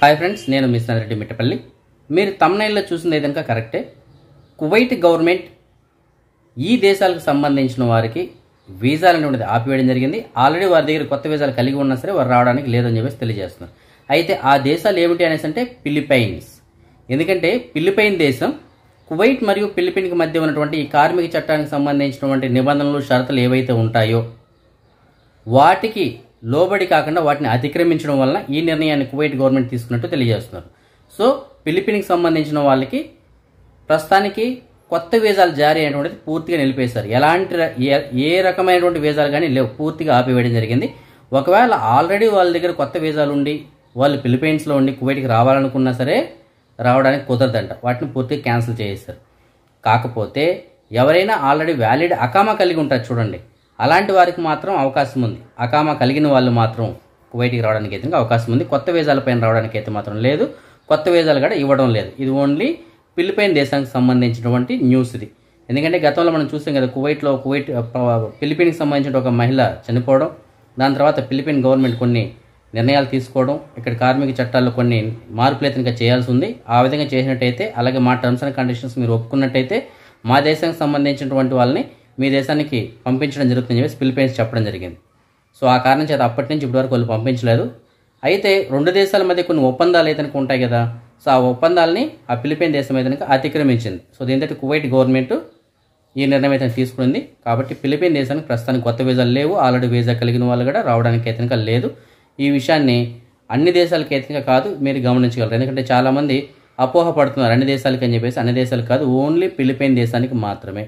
hi friends నేను miss Sandreddy Mittapalli మీరు తమ్నైల్లో చూసింది కనుక కరెక్టే కువైట్ గవర్నమెంట్ ఈ దేశాలకు సంబంధించిన వారికి వీసాలు అనేటువంటి ఆపివేయడం జరిగింది ఆల్రెడీ వారి దగ్గర కొత్త వీసాలు కలిగి ఉన్నా సరే వారు రావడానికి లేదని చెప్పేసి తెలియజేస్తున్నారు అయితే ఆ దేశాలు ఏమిటి అనేసి అంటే ఫిలిపైన్స్ ఎందుకంటే ఫిలిపైన్ దేశం కువైట్ మరియు ఫిలిపైన్కి మధ్య ఉన్నటువంటి ఈ కార్మిక చట్టానికి సంబంధించినటువంటి నిబంధనలు షరతులు ఏవైతే ఉంటాయో వాటికి లోబడి కాకుండా వాటిని అతిక్రమించడం వలన ఈ నిర్ణయాన్ని కువైట్ గవర్నమెంట్ తీసుకున్నట్టు తెలియజేస్తున్నారు సో ఫిలిపీన్కి సంబంధించిన వాళ్ళకి ప్రస్తుతానికి కొత్త వీజాలు జారీ అయినటువంటిది పూర్తిగా నిలిపేశారు ఎలాంటి ఏ రకమైనటువంటి వీజాలు కానీ లేవు పూర్తిగా ఆపివేయడం జరిగింది ఒకవేళ ఆల్రెడీ వాళ్ళ దగ్గర కొత్త వీజాలు ఉండి వాళ్ళు ఫిలిపైన్స్లో ఉండి కువైట్కి రావాలనుకున్నా సరే రావడానికి కుదరదంట వాటిని పూర్తిగా క్యాన్సిల్ చేసేస్తారు కాకపోతే ఎవరైనా ఆల్రెడీ వ్యాలిడ్ అకామా కలిగి ఉంటారు చూడండి అలాంటి వారికి మాత్రం అవకాశం ఉంది అకామా కలిగిన వాళ్ళు మాత్రం కువైట్కి రావడానికి అయితే అవకాశం ఉంది కొత్త వీజాల పైన రావడానికి అయితే మాత్రం లేదు కొత్త వేజాలు కూడా ఇవ్వడం లేదు ఇది ఓన్లీ ఫిలిపైన్ దేశానికి సంబంధించినటువంటి న్యూస్ ఇది ఎందుకంటే గతంలో మనం చూసాం కదా కువైట్లో కువైట్ ఫిలిపీన్కి సంబంధించిన ఒక మహిళ చనిపోవడం దాని తర్వాత ఫిలిపీన్ గవర్నమెంట్ కొన్ని నిర్ణయాలు తీసుకోవడం ఇక్కడ కార్మిక చట్టాల్లో కొన్ని మార్పులు అయితే చేయాల్సి ఉంది ఆ విధంగా చేసినట్టయితే అలాగే మా టర్మ్స్ అండ్ కండిషన్స్ మీరు ఒప్పుకున్నట్టయితే మా దేశానికి సంబంధించినటువంటి వాళ్ళని మీ దేశానికి పంపించడం జరుగుతుందని చెప్పేసి ఫిలిపైన్స్ చెప్పడం జరిగింది సో ఆ కారణం చేత అప్పటి నుంచి ఇప్పటివరకు వాళ్ళు పంపించలేదు అయితే రెండు దేశాల మధ్య కొన్ని ఒప్పందాలు అయితే ఉంటాయి కదా సో ఆ ఒప్పందాలని ఆ ఫిలిపైన్ దేశం అయితే అతిక్రమించింది సో దీంతో కువైట్ గవర్నమెంట్ ఈ నిర్ణయం అయితే తీసుకుంది కాబట్టి ఫిలిపైన్ దేశానికి ప్రస్తుతానికి కొత్త వీజాలు లేవు ఆల్రెడీ వీజా కలిగిన వాళ్ళు కూడా రావడానికి అయితే లేదు ఈ విషయాన్ని అన్ని దేశాలకి అయితే కాదు మీరు గమనించగలరు ఎందుకంటే చాలామంది అపోహ పడుతున్నారు అన్ని దేశాలకి అని చెప్పేసి అన్ని దేశాలు కాదు ఓన్లీ ఫిలిపైన్ దేశానికి మాత్రమే